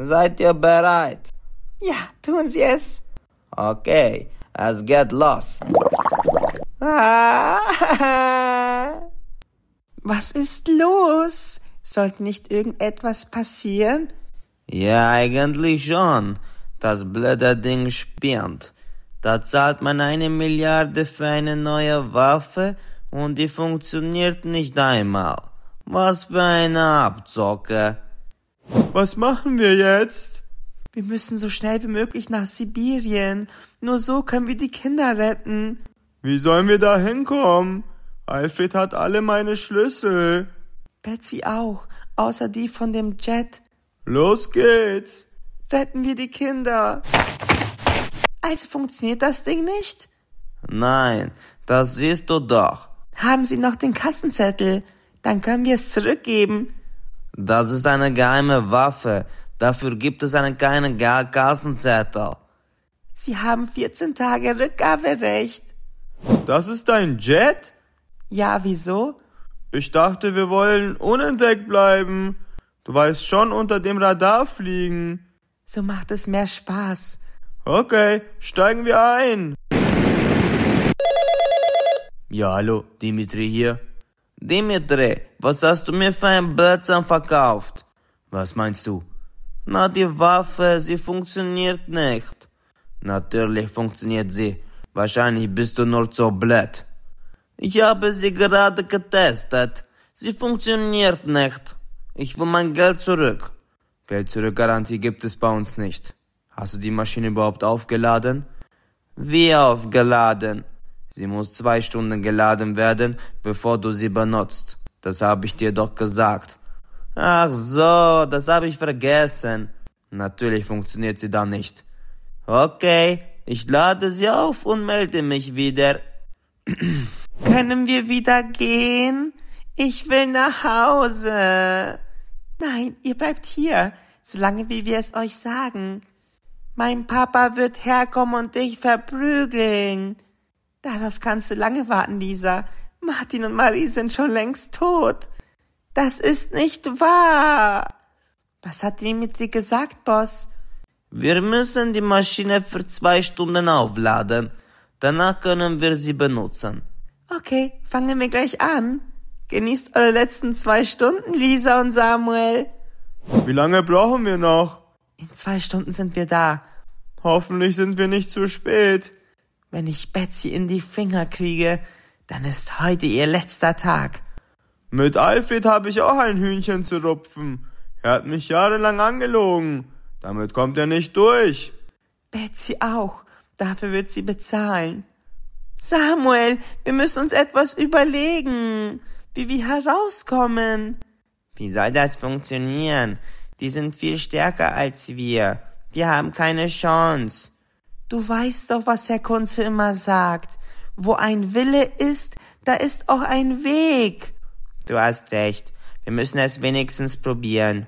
Seid ihr bereit? Ja, tun Sie es. Okay, es geht los. Was ist los? Sollte nicht irgendetwas passieren? Ja, eigentlich schon. Das blöde Ding spinnt. Da zahlt man eine Milliarde für eine neue Waffe und die funktioniert nicht einmal. Was für eine Abzocke. Was machen wir jetzt? Wir müssen so schnell wie möglich nach Sibirien. Nur so können wir die Kinder retten. Wie sollen wir da hinkommen? Alfred hat alle meine Schlüssel. Betsy auch, außer die von dem Jet. Los geht's. Retten wir die Kinder. Also funktioniert das Ding nicht? Nein, das siehst du doch. Haben Sie noch den Kassenzettel? Dann können wir es zurückgeben. Das ist eine geheime Waffe. Dafür gibt es einen kleinen Kassenzettel. Sie haben 14 Tage Rückgaberecht. Das ist ein Jet? Ja, wieso? Ich dachte, wir wollen unentdeckt bleiben. Du weißt schon, unter dem Radar fliegen. So macht es mehr Spaß. Okay, steigen wir ein. Ja, hallo, Dimitri hier. Dimitri, was hast du mir für ein Blödsinn verkauft? Was meinst du? Na, die Waffe, sie funktioniert nicht. Natürlich funktioniert sie. Wahrscheinlich bist du nur zu blöd. Ich habe sie gerade getestet. Sie funktioniert nicht. Ich will mein Geld zurück. Geld zurück Garantie gibt es bei uns nicht. Hast du die Maschine überhaupt aufgeladen? Wie aufgeladen? Sie muss zwei Stunden geladen werden, bevor du sie benutzt. Das habe ich dir doch gesagt. Ach so, das habe ich vergessen. Natürlich funktioniert sie dann nicht. Okay, ich lade sie auf und melde mich wieder. Können wir wieder gehen? Ich will nach Hause. Nein, ihr bleibt hier, solange wie wir es euch sagen. Mein Papa wird herkommen und dich verprügeln. Darauf kannst du lange warten, Lisa. Martin und Marie sind schon längst tot. Das ist nicht wahr. Was hat die Dimitri gesagt, Boss? Wir müssen die Maschine für zwei Stunden aufladen. Danach können wir sie benutzen. Okay, fangen wir gleich an. Genießt eure letzten zwei Stunden, Lisa und Samuel. Wie lange brauchen wir noch? In zwei Stunden sind wir da. Hoffentlich sind wir nicht zu spät. Wenn ich Betsy in die Finger kriege, dann ist heute ihr letzter Tag. Mit Alfred habe ich auch ein Hühnchen zu rupfen. Er hat mich jahrelang angelogen. Damit kommt er nicht durch. Betsy auch. Dafür wird sie bezahlen. Samuel, wir müssen uns etwas überlegen, wie wir herauskommen. Wie soll das funktionieren? Die sind viel stärker als wir. Die haben keine Chance. Du weißt doch, was Herr Kunze immer sagt. Wo ein Wille ist, da ist auch ein Weg. Du hast recht. Wir müssen es wenigstens probieren.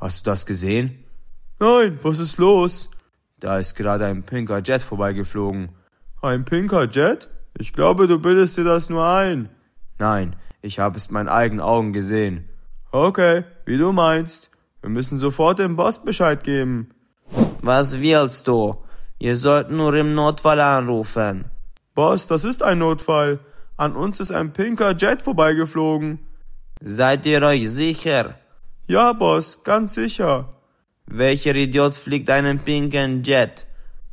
Hast du das gesehen? Nein, was ist los? Da ist gerade ein pinker Jet vorbeigeflogen. Ein pinker Jet? Ich glaube, du bildest dir das nur ein. Nein, ich habe es mit meinen eigenen Augen gesehen. Okay, wie du meinst. Wir müssen sofort dem Boss Bescheid geben. Was willst du? Ihr sollt nur im Notfall anrufen. Boss, das ist ein Notfall. An uns ist ein pinker Jet vorbeigeflogen. Seid ihr euch sicher? Ja, Boss, ganz sicher. Welcher Idiot fliegt einen pinken Jet?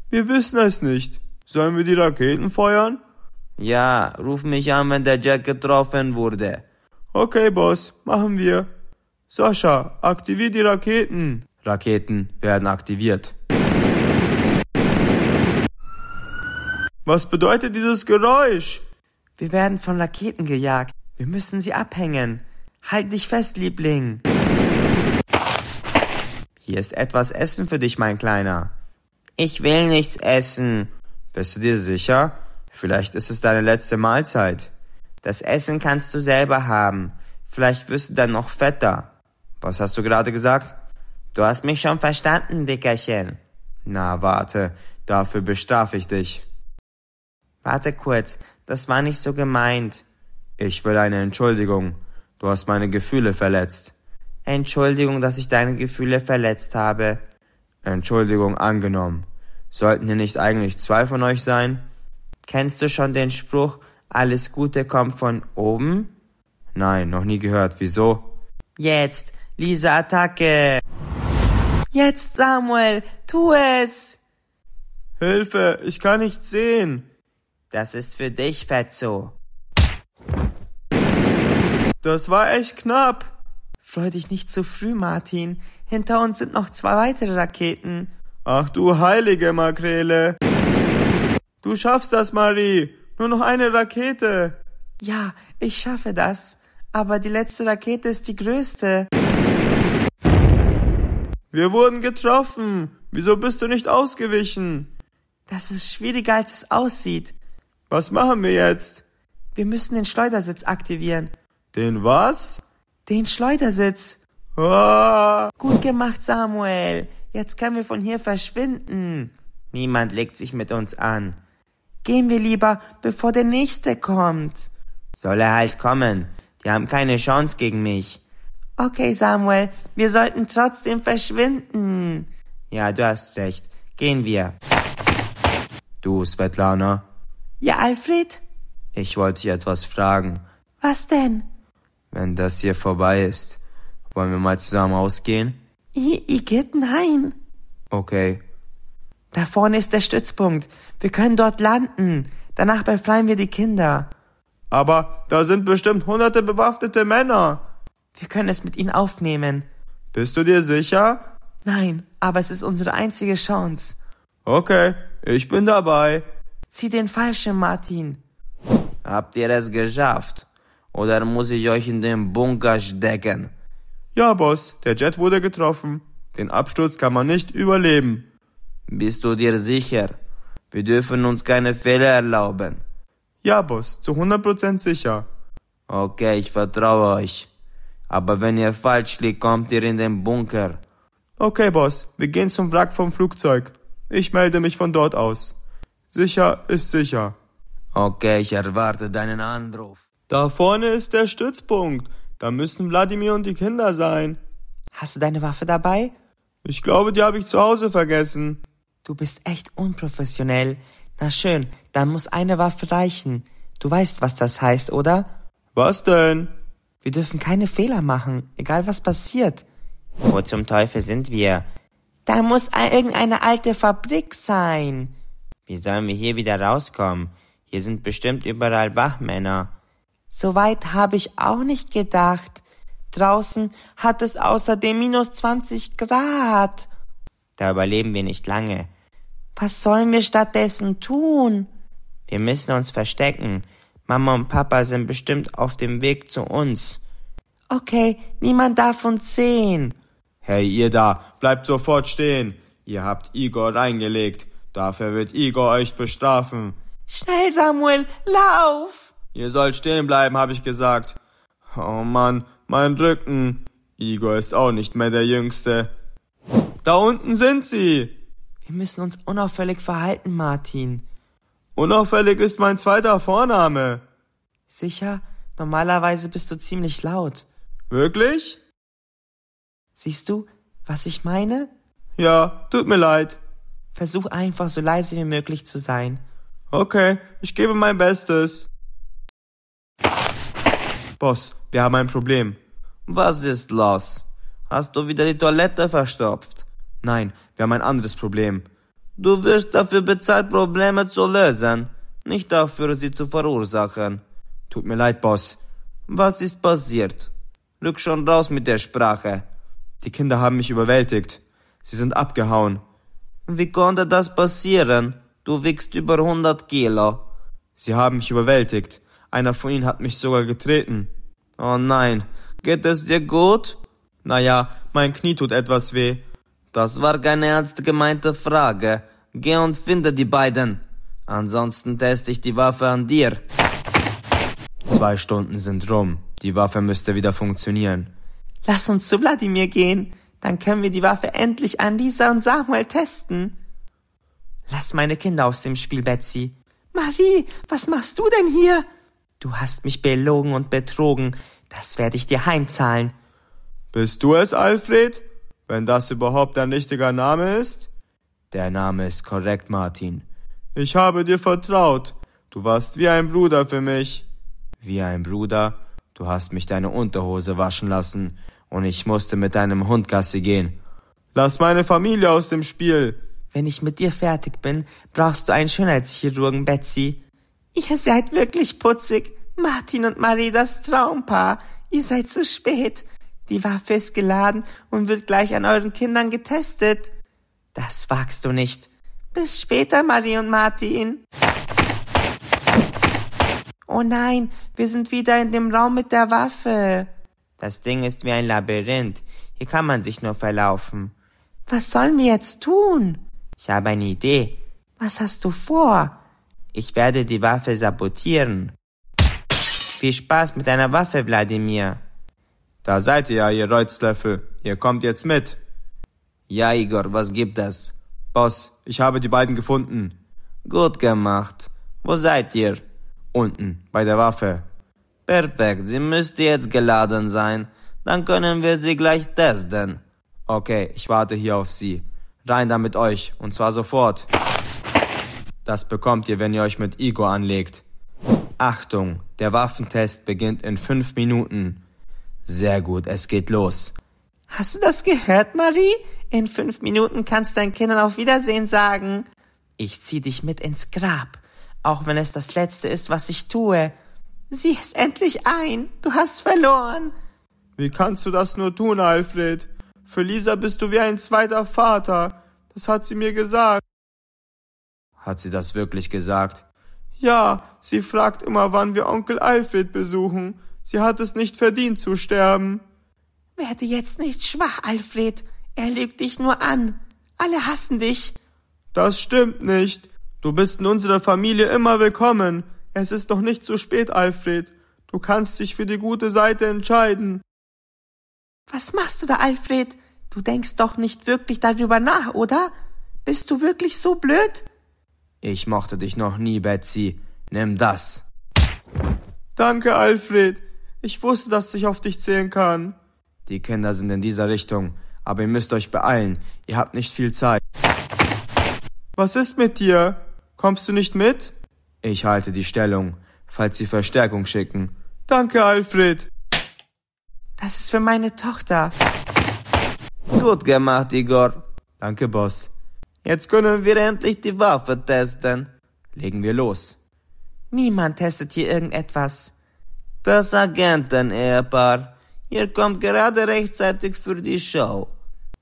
Wir wissen es nicht. Sollen wir die Raketen feuern? Ja, ruf mich an, wenn der Jet getroffen wurde. Okay, Boss, machen wir. Sascha, aktivier die Raketen. Raketen werden aktiviert. Was bedeutet dieses Geräusch? Wir werden von Raketen gejagt. Wir müssen sie abhängen. Halt dich fest, Liebling. Hier ist etwas Essen für dich, mein Kleiner. Ich will nichts essen. Bist du dir sicher? Vielleicht ist es deine letzte Mahlzeit. Das Essen kannst du selber haben. Vielleicht wirst du dann noch fetter. Was hast du gerade gesagt? Du hast mich schon verstanden, Dickerchen. Na, warte, dafür bestrafe ich dich. Warte kurz, das war nicht so gemeint. Ich will eine Entschuldigung. Du hast meine Gefühle verletzt. Entschuldigung, dass ich deine Gefühle verletzt habe. Entschuldigung angenommen. Sollten hier nicht eigentlich zwei von euch sein? Kennst du schon den Spruch, alles Gute kommt von oben? Nein, noch nie gehört. Wieso? Jetzt, Lisa Attacke! Jetzt, Samuel, tu es! Hilfe, ich kann nicht sehen! Das ist für dich, Fetzo. Das war echt knapp. Freu dich nicht zu früh, Martin. Hinter uns sind noch zwei weitere Raketen. Ach du heilige Makrele. Du schaffst das, Marie. Nur noch eine Rakete. Ja, ich schaffe das. Aber die letzte Rakete ist die größte. Wir wurden getroffen. Wieso bist du nicht ausgewichen? Das ist schwieriger, als es aussieht. Was machen wir jetzt? Wir müssen den Schleudersitz aktivieren. Den was? Den Schleudersitz. Ah. Gut gemacht, Samuel. Jetzt können wir von hier verschwinden. Niemand legt sich mit uns an. Gehen wir lieber, bevor der nächste kommt. Soll er halt kommen. Die haben keine Chance gegen mich. Okay, Samuel, wir sollten trotzdem verschwinden. Ja, du hast recht. Gehen wir. Du, Svetlana. Ja, Alfred? Ich wollte dich etwas fragen. Was denn? Wenn das hier vorbei ist, wollen wir mal zusammen ausgehen? I Igitt, nein. Okay. Da vorne ist der Stützpunkt. Wir können dort landen. Danach befreien wir die Kinder. Aber da sind bestimmt hunderte bewaffnete Männer. Wir können es mit ihnen aufnehmen. Bist du dir sicher? Nein, aber es ist unsere einzige Chance. Okay, ich bin dabei. Zieh den Fallschirm, Martin. Habt ihr es geschafft? Oder muss ich euch in den Bunker stecken? Ja, Boss, der Jet wurde getroffen. Den Absturz kann man nicht überleben. Bist du dir sicher? Wir dürfen uns keine Fehler erlauben. Ja, Boss, zu 100% sicher. Okay, ich vertraue euch. Aber wenn ihr falsch liegt, kommt ihr in den Bunker. Okay, Boss, wir gehen zum Wrack vom Flugzeug. Ich melde mich von dort aus. Sicher ist sicher. Okay, ich erwarte deinen Anruf. Da vorne ist der Stützpunkt. Da müssen Wladimir und die Kinder sein. Hast du deine Waffe dabei? Ich glaube, die habe ich zu Hause vergessen. Du bist echt unprofessionell. Na schön, dann muss eine Waffe reichen. Du weißt, was das heißt, oder? Was denn? Wir dürfen keine Fehler machen, egal was passiert. Wo zum Teufel sind wir? Da muss irgendeine alte Fabrik sein. Wie sollen wir hier wieder rauskommen? Hier sind bestimmt überall Wachmänner. Soweit habe ich auch nicht gedacht. Draußen hat es außerdem minus 20 Grad. Da überleben wir nicht lange. Was sollen wir stattdessen tun? Wir müssen uns verstecken. Mama und Papa sind bestimmt auf dem Weg zu uns. Okay, niemand darf uns sehen. Hey, ihr da, bleibt sofort stehen. Ihr habt Igor reingelegt. Dafür wird Igor euch bestrafen. Schnell, Samuel, lauf! Ihr sollt stehen bleiben, habe ich gesagt. Oh Mann, mein Rücken. Igor ist auch nicht mehr der Jüngste. Da unten sind sie. Wir müssen uns unauffällig verhalten, Martin. Unauffällig ist mein zweiter Vorname. Sicher? Normalerweise bist du ziemlich laut. Wirklich? Siehst du, was ich meine? Ja, tut mir leid. Versuch einfach so leise wie möglich zu sein. Okay, ich gebe mein Bestes. Boss, wir haben ein Problem. Was ist los? Hast du wieder die Toilette verstopft? Nein, wir haben ein anderes Problem. Du wirst dafür bezahlt, Probleme zu lösen, nicht dafür, sie zu verursachen. Tut mir leid, Boss. Was ist passiert? Rück schon raus mit der Sprache. Die Kinder haben mich überwältigt. Sie sind abgehauen. Wie konnte das passieren? Du wiegst über hundert Kilo. Sie haben mich überwältigt. Einer von ihnen hat mich sogar getreten. Oh nein. Geht es dir gut? Naja, mein Knie tut etwas weh. Das war keine ernst gemeinte Frage. Geh und finde die beiden. Ansonsten teste ich die Waffe an dir. Zwei Stunden sind rum. Die Waffe müsste wieder funktionieren. Lass uns zu Wladimir gehen. Dann können wir die Waffe endlich an Lisa und Samuel testen. Lass meine Kinder aus dem Spiel, Betsy. Marie, was machst du denn hier? Du hast mich belogen und betrogen. Das werde ich dir heimzahlen. Bist du es, Alfred? wenn das überhaupt dein richtiger Name ist? Der Name ist korrekt, Martin. Ich habe dir vertraut. Du warst wie ein Bruder für mich. Wie ein Bruder? Du hast mich deine Unterhose waschen lassen und ich musste mit deinem Hund Gassi gehen. Lass meine Familie aus dem Spiel. Wenn ich mit dir fertig bin, brauchst du einen Schönheitschirurgen, Betsy. Ihr seid wirklich putzig. Martin und Marie das Traumpaar. Ihr seid zu spät. Die Waffe ist geladen und wird gleich an euren Kindern getestet. Das wagst du nicht. Bis später, Marie und Martin. Oh nein, wir sind wieder in dem Raum mit der Waffe. Das Ding ist wie ein Labyrinth. Hier kann man sich nur verlaufen. Was sollen wir jetzt tun? Ich habe eine Idee. Was hast du vor? Ich werde die Waffe sabotieren. Viel Spaß mit deiner Waffe, Wladimir. Da seid ihr ja, ihr Reuzlöffel. Ihr kommt jetzt mit. Ja, Igor, was gibt es? Boss, ich habe die beiden gefunden. Gut gemacht. Wo seid ihr? Unten, bei der Waffe. Perfekt, sie müsste jetzt geladen sein. Dann können wir sie gleich testen. Okay, ich warte hier auf sie. Rein da mit euch, und zwar sofort. Das bekommt ihr, wenn ihr euch mit Igor anlegt. Achtung, der Waffentest beginnt in fünf Minuten. Sehr gut, es geht los. Hast du das gehört, Marie? In fünf Minuten kannst du deinen Kindern auf Wiedersehen sagen. Ich zieh dich mit ins Grab, auch wenn es das Letzte ist, was ich tue. Sieh es endlich ein, du hast verloren. Wie kannst du das nur tun, Alfred? Für Lisa bist du wie ein zweiter Vater. Das hat sie mir gesagt. Hat sie das wirklich gesagt? Ja, sie fragt immer, wann wir Onkel Alfred besuchen. Sie hat es nicht verdient zu sterben. Werde jetzt nicht schwach, Alfred. Er lügt dich nur an. Alle hassen dich. Das stimmt nicht. Du bist in unserer Familie immer willkommen. Es ist noch nicht zu spät, Alfred. Du kannst dich für die gute Seite entscheiden. Was machst du da, Alfred? Du denkst doch nicht wirklich darüber nach, oder? Bist du wirklich so blöd? Ich mochte dich noch nie, Betsy. Nimm das. Danke, Alfred. Ich wusste, dass ich auf dich zählen kann. Die Kinder sind in dieser Richtung, aber ihr müsst euch beeilen. Ihr habt nicht viel Zeit. Was ist mit dir? Kommst du nicht mit? Ich halte die Stellung, falls sie Verstärkung schicken. Danke, Alfred. Das ist für meine Tochter. Gut gemacht, Igor. Danke, Boss. Jetzt können wir endlich die Waffe testen. Legen wir los. Niemand testet hier irgendetwas. Das Agenten-Ehepaar. Ihr kommt gerade rechtzeitig für die Show.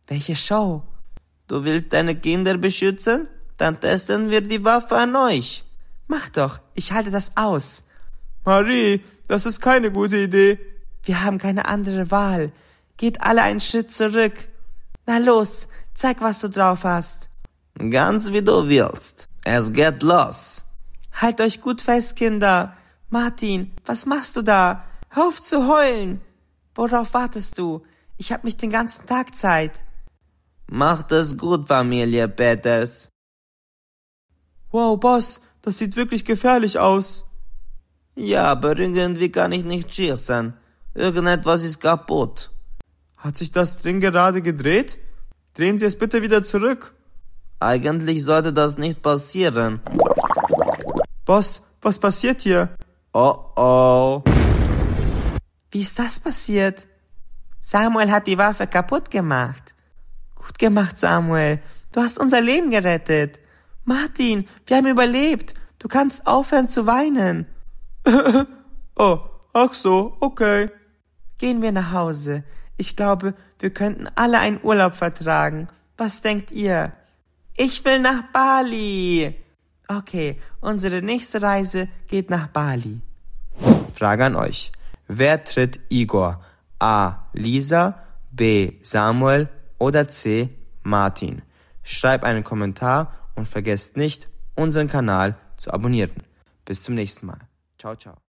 Welche Show? Du willst deine Kinder beschützen? Dann testen wir die Waffe an euch. Mach doch, ich halte das aus. Marie, das ist keine gute Idee. Wir haben keine andere Wahl. Geht alle einen Schritt zurück. Na los, zeig, was du drauf hast. Ganz wie du willst. Es geht los. Halt euch gut fest, Kinder. Martin, was machst du da? Hör auf zu heulen. Worauf wartest du? Ich hab nicht den ganzen Tag Zeit. Macht es gut, Familie Peters. Wow, Boss, das sieht wirklich gefährlich aus. Ja, aber irgendwie kann ich nicht schießen. Irgendetwas ist kaputt. Hat sich das Ding gerade gedreht? Drehen Sie es bitte wieder zurück. Eigentlich sollte das nicht passieren. Boss, was passiert hier? Oh oh. Wie ist das passiert? Samuel hat die Waffe kaputt gemacht. Gut gemacht, Samuel. Du hast unser Leben gerettet. Martin, wir haben überlebt. Du kannst aufhören zu weinen. oh, ach so, okay. Gehen wir nach Hause. Ich glaube, wir könnten alle einen Urlaub vertragen. Was denkt ihr? Ich will nach Bali. Okay, unsere nächste Reise geht nach Bali. Frage an euch. Wer tritt Igor? A. Lisa, B. Samuel oder C. Martin? Schreibt einen Kommentar und vergesst nicht, unseren Kanal zu abonnieren. Bis zum nächsten Mal. Ciao, ciao.